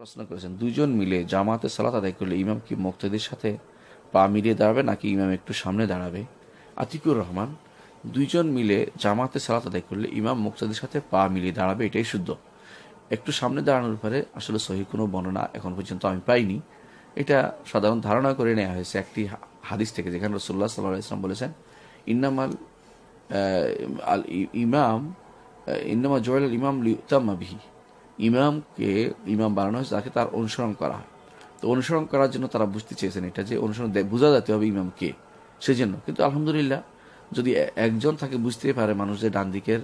প্রশ্ন করেছেন দুজন মিলে জামাতে সালাত আদায় করলে ইমাম কি মুক্তাদের সাথে পা মিলিয়ে দাঁড়াবে নাকি ইমাম একটু সামনে দাঁড়াবে আতিকুর রহমান দুইজন মিলে জামাতে সালাত আদায় করলে ইমাম মুক্তাদের সাথে পা মিলিয়ে দাঁড়াবে এটাই শুদ্ধ একটু সামনে দাঁড়ানোর পরে আসলে সহি কোনো বর্ণনা এখন পর্যন্ত আমি পাইনি এটা সাধারণ ধারণা করে নেওয়া হয়েছে একটি হাদিস থেকে যেখানে রসুল্লাহ সাল্লাহ ইসলাম বলেছেন ইন্নাম আল আল ইমাম ইন্নামা জয়াল ইমাম লিউতামাবিহি ইমামকে ইমাম বানানো হয়েছে তাকে তার অনুসরণ করা হয় তো অনুসরণ করার জন্য তারা বুঝতে চেয়েছেন এটা যে অনুসরণ বোঝা যেতে হবে ইমামকে সেজন্য কিন্তু আলহামদুলিল্লাহ যদি একজন থাকে বুঝতে পারে মানুষ যে ডান দিকের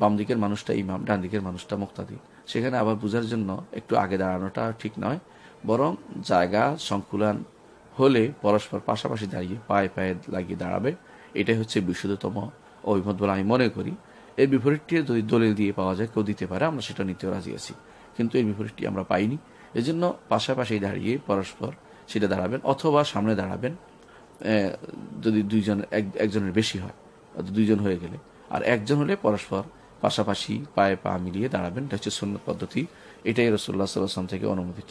বাম দিকের মানুষটা ইমাম ডান দিকের মানুষটা মুক্তাদি সেখানে আবার বোঝার জন্য একটু আগে দাঁড়ানোটা ঠিক নয় বরং জায়গা সংকুলান হলে পরস্পর পাশাপাশি দাঁড়িয়ে পায়ে পায়ে লাগিয়ে দাঁড়াবে এটাই হচ্ছে বিশুদ্ধতম অভিমত বলে আমি মনে করি এর বিপরীতটি দলিল দিয়ে পাওয়া যায় কেউ দিতে পারে আমরা সেটা নিতে রাজি আছি কিন্তু এর বিপরীতটি আমরা পাইনি এজন্য পাশাপাশি দাঁড়িয়ে পরস্পর সেটা দাঁড়াবেন অথবা সামনে দাঁড়াবেন যদি দুইজন একজনের বেশি হয় দুইজন হয়ে গেলে আর একজন হলে পরস্পর পাশাপাশি পায়ে পা মিলিয়ে দাঁড়াবেন এটা হচ্ছে সুন্নত পদ্ধতি এটাই রসুল্লাহ সাল্লাম থেকে অনুমোদিত